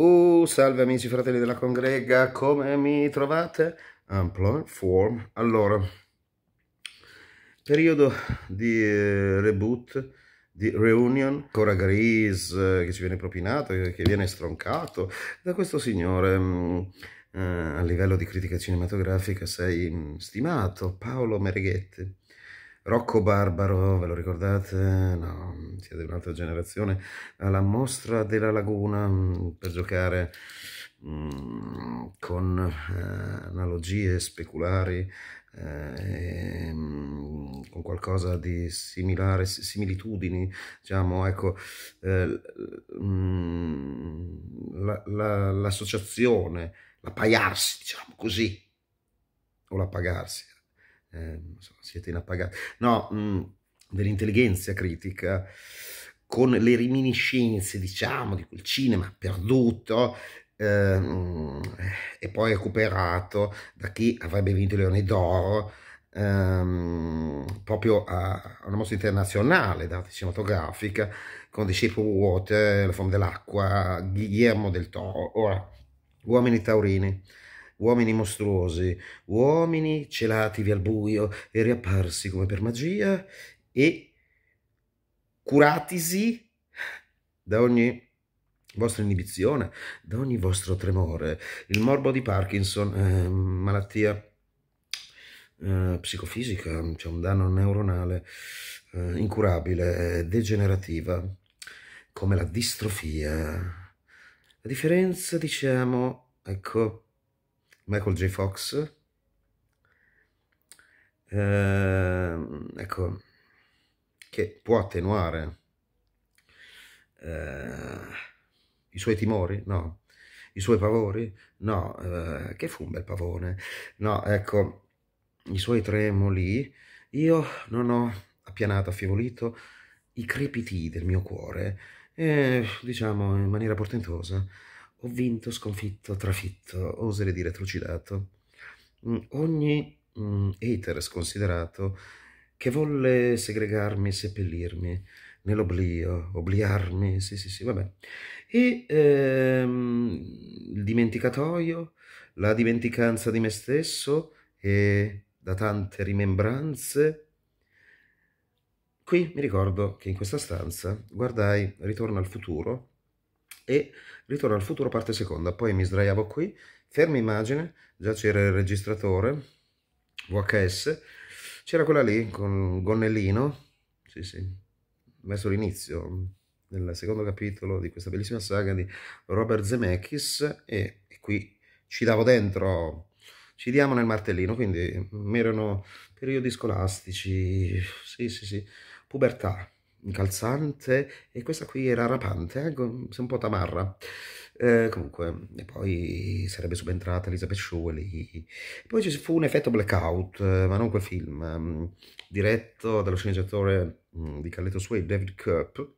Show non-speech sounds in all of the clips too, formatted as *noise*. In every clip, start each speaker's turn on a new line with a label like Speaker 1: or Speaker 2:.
Speaker 1: Uh, salve amici fratelli della congrega, come mi trovate? Unplugged Form. Allora, periodo di eh, reboot, di reunion, ancora Grease eh, che ci viene propinato, eh, che viene stroncato da questo signore. Mh, mm, eh, a livello di critica cinematografica sei mh, mm, stimato, Paolo Mereghetti. Rocco Barbaro, ve lo ricordate? No, siete di un'altra generazione, alla Mostra della Laguna mm, per giocare mm, con eh, analogie speculari eh, mm, con qualcosa di similare, similitudini, diciamo, ecco, eh, l'associazione, la, la, l'appaiarsi, diciamo così, o l'appagarsi, eh, siete inappagati, no, mm, dell'intelligenza critica, con le reminiscenze, diciamo, di quel cinema perduto ehm, e poi recuperato da chi avrebbe vinto il Leone d'Oro ehm, proprio a, a, una mostra internazionale d'arte cinematografica con The Shape of Water, La Fonda dell'acqua, Guillermo del Toro, ora Uomini Taurini uomini mostruosi, uomini celativi al buio e riapparsi come per magia e curatisi da ogni vostra inibizione, da ogni vostro tremore. Il morbo di Parkinson, eh, malattia eh, psicofisica, c'è cioè un danno neuronale eh, incurabile, eh, degenerativa, come la distrofia. La differenza, diciamo, ecco, Michael J. Fox. Eh, ecco, che può attenuare eh, i suoi timori? No. I suoi pavori? No. Eh, che fu un bel pavone. No, ecco, i suoi tremoli. Io non ho appianato, affievolito i crepiti del mio cuore, e, eh, diciamo in maniera portentosa. Ho vinto, sconfitto, trafitto, oserei dire trucidato. Mm, ogni mh, mm, hater sconsiderato che volle segregarmi, seppellirmi nell'oblio, obliarmi, sì sì sì, vabbè. E ehm, il dimenticatoio, la dimenticanza di me stesso e da tante rimembranze. Qui mi ricordo che in questa stanza guardai Ritorno al futuro e Ritorno al futuro parte seconda, poi mi sdraiavo qui, ferma immagine, già c'era il registratore, VHS, c'era quella lì con gonnellino, sì sì, verso l'inizio, nel secondo capitolo di questa bellissima saga di Robert Zemeckis e, e qui ci davo dentro ci diamo nel martellino, quindi mm, erano periodi scolastici, sì, sì, sì, pubertà, incalzante e questa qui era rapante, eh? un po' tamarra. Eh, comunque, e poi sarebbe subentrata Elizabeth Shuley. Poi ci fu un effetto blackout, ma non quel film, mm, diretto dallo sceneggiatore mm, di Calletto Sway, David Kirk,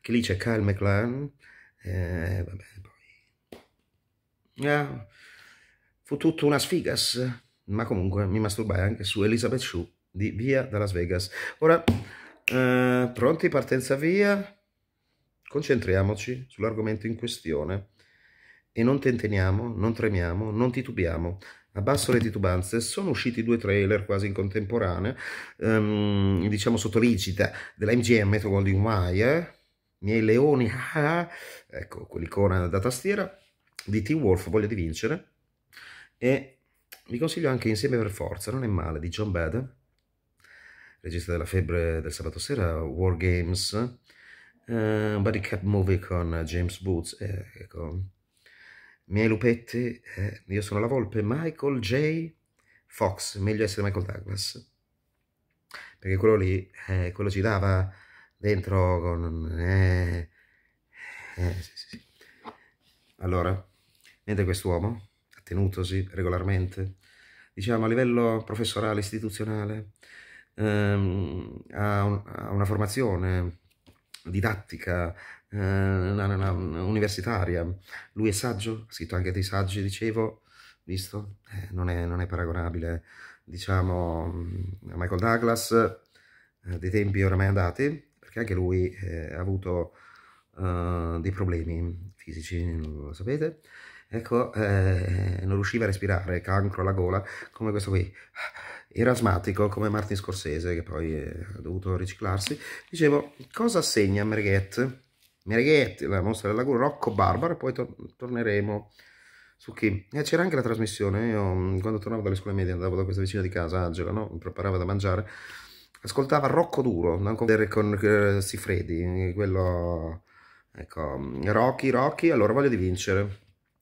Speaker 1: che lì c'è Kyle McLaren. Eh, vabbè, poi... Eh, fu tutto una sfigas, ma comunque mi masturbai anche su Elizabeth Shue di Via da Las Vegas. Ora... Eh, pronti, partenza via. Concentriamoci sull'argomento in questione e non tenteniamo, non tremiamo, non titubiamo. Abbasso le titubanze, sono usciti due trailer quasi in contemporanea, ehm, diciamo sotto rigida, della MGM Metro Golding Wire, miei leoni, ah, ah, ecco quell'icona da tastiera, di Team Wolf, voglia di vincere, e vi consiglio anche Insieme per Forza, non è male, di John Baden, regista della febbre del sabato sera, War Games, eh, un buddy cap movie con James Boots, eh, ecco. Miei lupetti, eh, io sono la volpe, Michael J. Fox, meglio essere Michael Douglas, perché quello lì, eh, quello ci dava dentro con... Eh, eh sì, sì, sì. Allora, mentre quest'uomo, tenutosi regolarmente, diciamo a livello professorale, istituzionale, ehm, a, un, a, una formazione didattica, eh, una, una, una universitaria. Lui è saggio, ha scritto anche dei saggi, dicevo, visto? Eh, non, è, non, è, paragonabile, diciamo, a Michael Douglas eh, dei tempi oramai andati, perché anche lui eh, ha avuto eh, dei problemi fisici, lo sapete? Ecco, eh, non riusciva a respirare, cancro alla gola, come questo qui era asmatico come Martin Scorsese che poi ha dovuto riciclarsi dicevo cosa segna Merguet Merguet la mostra della laguna Rocco Barbaro e poi to torneremo su chi eh, c'era anche la trasmissione io mm, quando tornavo dalle scuole medie andavo da questa vicina di casa Angela no? mi preparava da mangiare ascoltava Rocco Duro non con, eh, con uh, eh, Sifredi quello ecco mm, Rocky Rocky allora voglio di vincere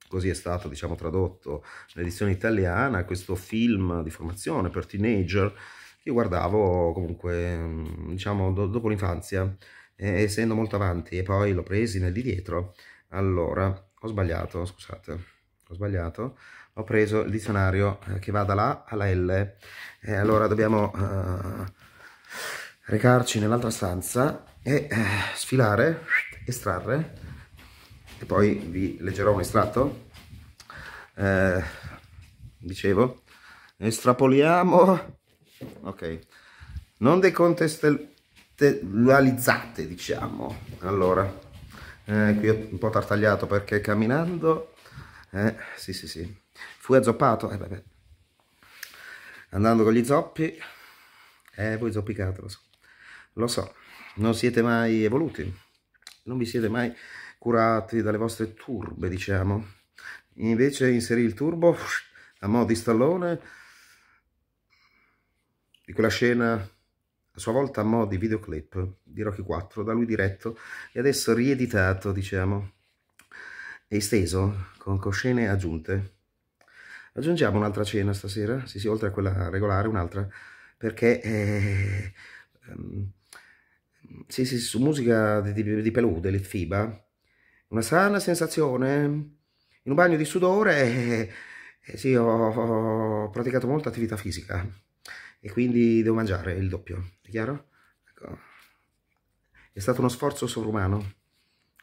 Speaker 1: così è stato diciamo, tradotto nell'edizione italiana, questo film di formazione per teenager che guardavo comunque mm, diciamo, do, dopo l'infanzia, eh, essendo molto avanti e poi l'ho preso nel di dietro, allora ho sbagliato, scusate, ho sbagliato, ho preso il dizionario eh, che va dalla A alla L e eh, allora dobbiamo eh, recarci nell'altra stanza e eh, sfilare, estrarre che poi vi leggerò un estratto, eh, dicevo, estrapoliamo, ok, non decontestualizzate diciamo, allora, eh, qui ho un po' tartagliato perché camminando, eh, sì sì sì, fui azzoppato, eh, beh, beh. andando con gli zoppi, eh voi zoppicate lo so, lo so, non siete mai evoluti, non vi siete mai curati dalle vostre turbe, diciamo. Invece inserì il turbo a mo' di stallone, di quella scena, a sua volta a mo' di videoclip di Rocky 4, da lui diretto e adesso rieditato, diciamo, e esteso con scene aggiunte. Aggiungiamo un'altra cena stasera, sì sì, oltre a quella regolare, un'altra, perché... Eh, um, sì, sì, su musica di, di, di Pelù, dell'Itfiba, una strana sensazione. In un bagno di sudore, eh, sì, ho, ho, praticato molta attività fisica e quindi devo mangiare il doppio, è chiaro? Ecco. È stato uno sforzo sovrumano,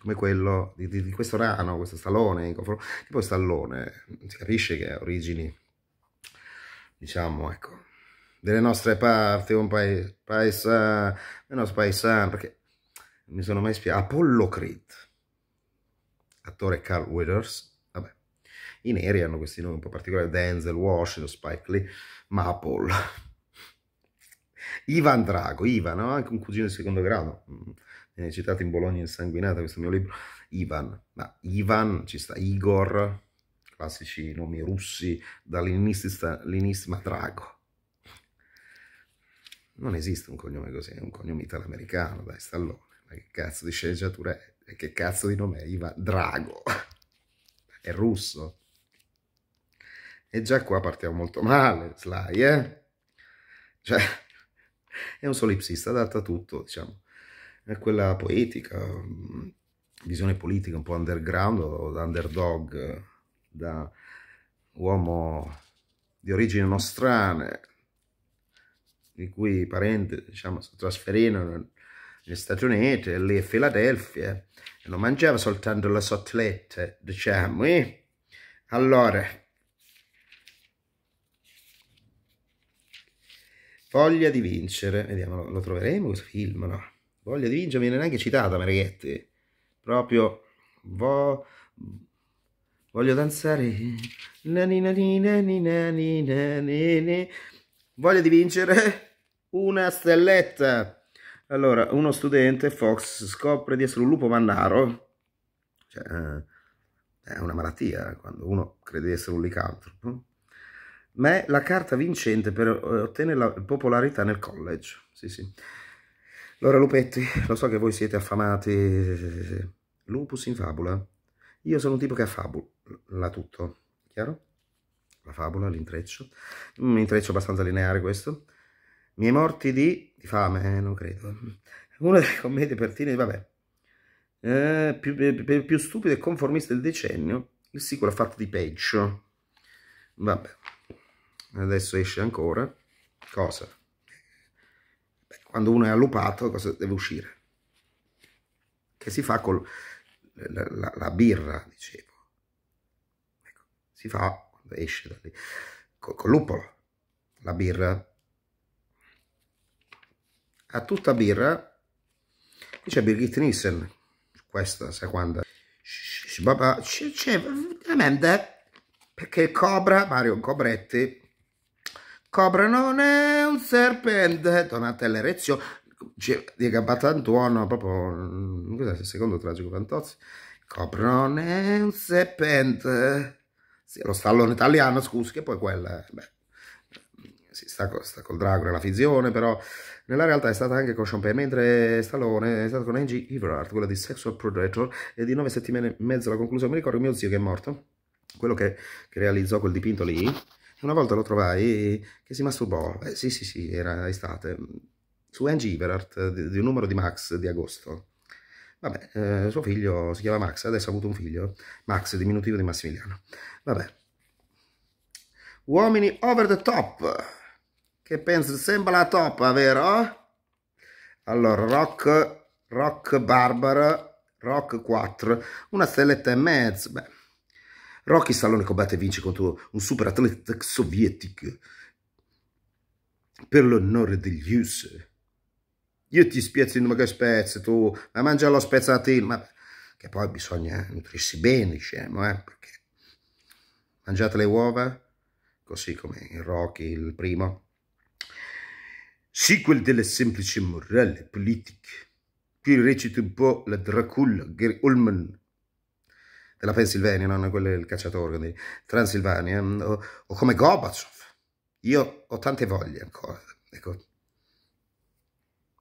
Speaker 1: come quello di, di, di questo rano, questo stallone, tipo stallone, si capisce che ha origini, diciamo, ecco, delle nostre parti, un paese, paesan, il nostro paesan, perché mi sono mai spiegato, Apollo Creed attore Carl Withers, vabbè, i neri hanno questi nomi un po' particolari, Denzel Washington, Spike Lee, ma Ivan Drago, Ivan, anche un cugino di secondo grado, mm. viene citato in Bologna insanguinata questo mio libro, Ivan, ma Ivan, ci sta Igor, classici nomi russi, dall'inissima ma Drago. Non esiste un cognome così, è un cognome italo-americano, dai, Stallone, ma che cazzo di sceneggiatura è? E che cazzo di nome è? Ivan Drago. *laughs* È russo. E già qua partiamo molto male, Sly, eh? Cioè, *laughs* è un solipsista, adatto a tutto, diciamo. È quella poetica, mm, visione politica un po' underground o da underdog, da uomo di origini nostrane, di cui i parenti, diciamo, si trasferirono negli Stati Uniti, lì a Filadelfia, non mangiava soltanto le sottolette, diciamo. Eh? Allora, Voglia di vincere, vediamo, lo, troveremo questo film, no? Voglia di vincere viene neanche citata, Marghetti. Proprio, vo... voglio danzare... Nanina, nanina, nanina, Voglia di vincere una stelletta. Allora, uno studente, Fox, scopre di essere un lupo mannaro, cioè, eh, è una malattia quando uno crede di essere un licantropo, ma è la carta vincente per eh, ottenere la popolarità nel college. Sì, sì. Allora, lupetti, lo so che voi siete affamati. Lupus in fabula. Io sono un tipo che affabula tutto, chiaro? La fabula, l'intreccio. Un mm, intreccio abbastanza lineare questo. Mi è morti di, di fame, eh, non credo. Una delle commedie pertinenti, vabbè. Eh, eh più, più, stupido e conformista del decennio, il sequel ha fatto di peggio. Vabbè, adesso esce ancora. Cosa? Beh, quando uno è allupato, cosa deve uscire? Che si fa con la, la, la, birra, dicevo. Ecco, si fa esce da lì, col, col lupolo. La birra a tutta birra qui c'è Birgit Nissen questa sai quando c'è veramente perché cobra Mario Cobretti cobra non è un serpente Donatella Rezio di Gabbata Antuono proprio mm, cos'è il secondo tragico Fantozzi cobra non è un serpente sì, lo stallone italiano scusi che poi quella eh, beh sì, sta, sta, col drago nella fizione, però nella realtà è stata anche con Sean Penn, mentre Stallone è stato con Angie Everard, quella di Sexual Predator, e di nove settimane e mezzo alla conclusione. Mi ricordo mio zio che è morto, quello che, che realizzò quel dipinto lì, una volta lo trovai che si masturbò, eh, sì sì sì, era estate, su Angie Everard, di, di un numero di Max di agosto. Vabbè, eh, suo figlio si chiama Max, adesso ha avuto un figlio, Max, diminutivo di Massimiliano. Vabbè. Uomini over the top! che penso sembra la toppa, vero? Allora, Rock, Rock Barbara, Rock 4, una stelletta e mezzo. Beh. Rocky Stallone combatte e vince contro un super atleta sovietico per l'onore degli US. Io ti spiazzo in che spezzo, tu, ma mangia lo spezzatino, ma che poi bisogna eh, nutrirsi bene, diciamo, eh, perché mangiate le uova, così come il Rocky, il primo, sequel delle semplici morale politiche. Qui recita un po' la Dracula, Gary Ullman, della Pennsylvania, non quello del cacciatore, di Transilvania, mm, o, o come Gorbachev. Io ho tante voglie ancora, ecco,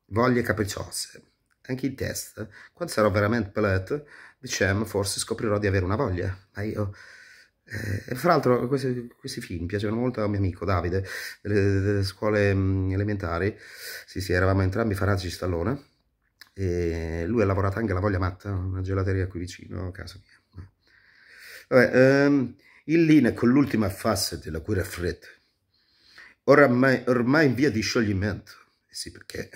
Speaker 1: voglie capricciose, anche in testa. Quando sarò veramente pelato, diciamo, forse scoprirò di avere una voglia, ma io... Eh, fra l'altro questi, questi, film piacevano molto a mio amico Davide, delle, delle scuole mm, elementari, sì sì, eravamo entrambi fanatici Stallone, e lui ha lavorato anche alla Voglia Matta, una gelateria qui vicino a casa mia. Vabbè, ehm, in linea con l'ultima fase della cura fredda, oramai, ormai in via di scioglimento, eh sì perché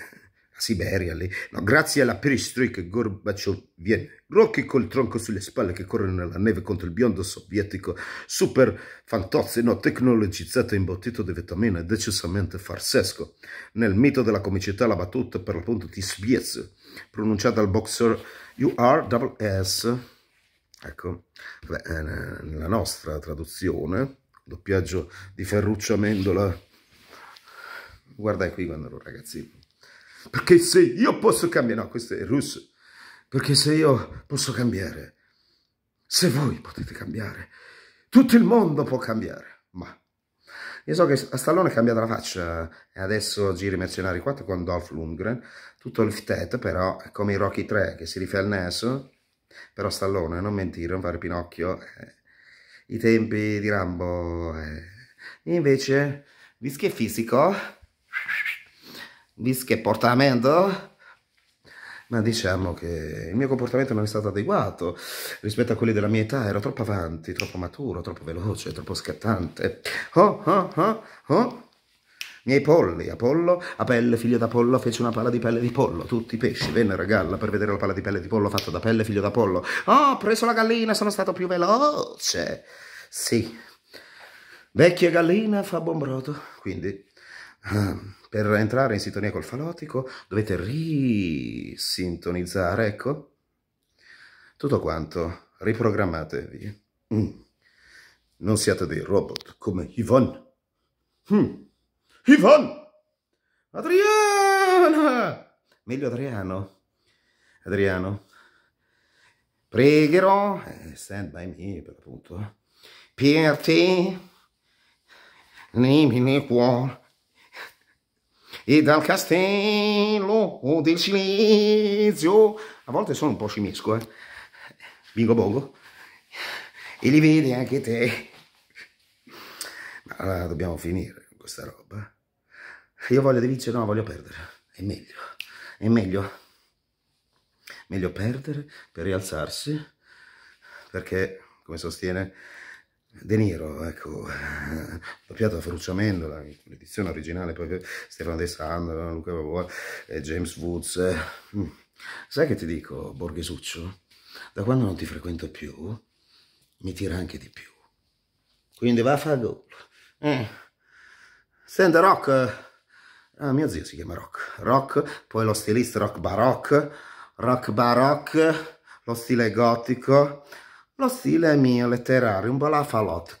Speaker 1: Siberia lì, no, grazie alla perestroika Gorbaciov viene Rocchi col tronco sulle spalle che corre nella neve contro il biondo sovietico super fantozino, tecnologizzato e imbottito di vitamine, decisamente farsesco. Nel mito della comicità la battuta per l'appunto di Sviez, pronunciata dal boxer URSS, ecco, beh, nella nostra traduzione, doppiaggio di Ferruccio Amendola. guardai qui quando ero ragazzino. Perché se io posso cambiare, no, questo è russo, perché se io posso cambiare, se voi potete cambiare, tutto il mondo può cambiare, ma io so che a Stallone è cambiata la faccia eh, e adesso giri Mercenari 4 con Dolph Lundgren, tutto il lifted però è come i Rocky 3 che si rifà il naso, però Stallone non mentire, non fare Pinocchio, eh, i tempi di Rambo. Eh. Invece, è fisico, visto che portamento ma diciamo che il mio comportamento non è stato adeguato rispetto a quelli della mia età, ero troppo avanti, troppo maturo, troppo veloce, troppo scattante. Oh, oh, oh, oh. Miei polli, Apollo, Apelle, figlio d'Apollo, fece una palla di pelle di pollo. Tutti i pesci vennero a galla per vedere la palla di pelle di pollo fatta da pelle, figlio d'Apollo. Oh, ho preso la gallina, sono stato più veloce. Sì, vecchia gallina fa buon brodo, quindi... Ah. Per entrare in sintonia col falotico dovete risintonizzare, ecco, tutto quanto, riprogrammatevi. Mm. Non siate dei robot come Yvonne. Mm. Yvonne! Adriana! Meglio Adriano. Adriano, pregherò, eh, stand by me per appunto, per te, nei miei cuori, e dal castello del silenzio, a volte sono un po' scimesco eh? bingo bongo, e li vedi anche te. Ma allora dobbiamo finire con questa roba. Io voglio di vincere, no, voglio perdere, è meglio, è meglio. Meglio perdere per rialzarsi, perché, come sostiene De Niro, ecco, *laughs* doppiato da Ferruccio Mendola, l'edizione originale, poi Stefano De Sandro, Luca Vavoa, eh, James Woods. Eh, mm. Sai che ti dico, Borghesuccio? Da quando non ti frequento più, mi tira anche di più. Quindi va a fare gol. Eh. Senta Rock, ah, mio zio si chiama Rock, Rock, poi lo stilista Rock Baroque, Rock Baroque, lo stile gotico, lo stile mio letterario, un po' la falotte.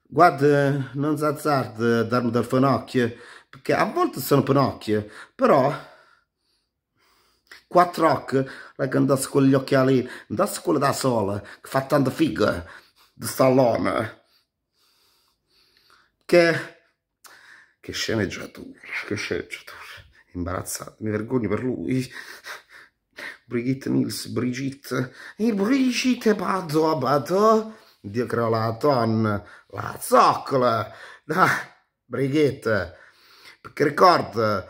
Speaker 1: Guarda, non s'azzarda a darmi del finocchio, perché a volte sono pinocchio, però quattro occhi, la che andasse con gli occhiali, andasse quella da sola, che fa tanta figa, di stallone. Che, che sceneggiatura, che sceneggiatura, Imbarazzato, mi vergogno per lui. Brigitte Nils, Brigitte, e Brigitte Bato Bato, dietro la ton, la zoccola, da Brigitte, perché ricorda,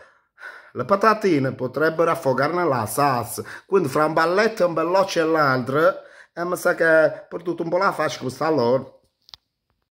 Speaker 1: le patatine potrebbero affogare nella salsa, quindi fra un balletto e un belloccio e l'altro, e eh, mi sa che ho perduto un po' la faccia con sta loro.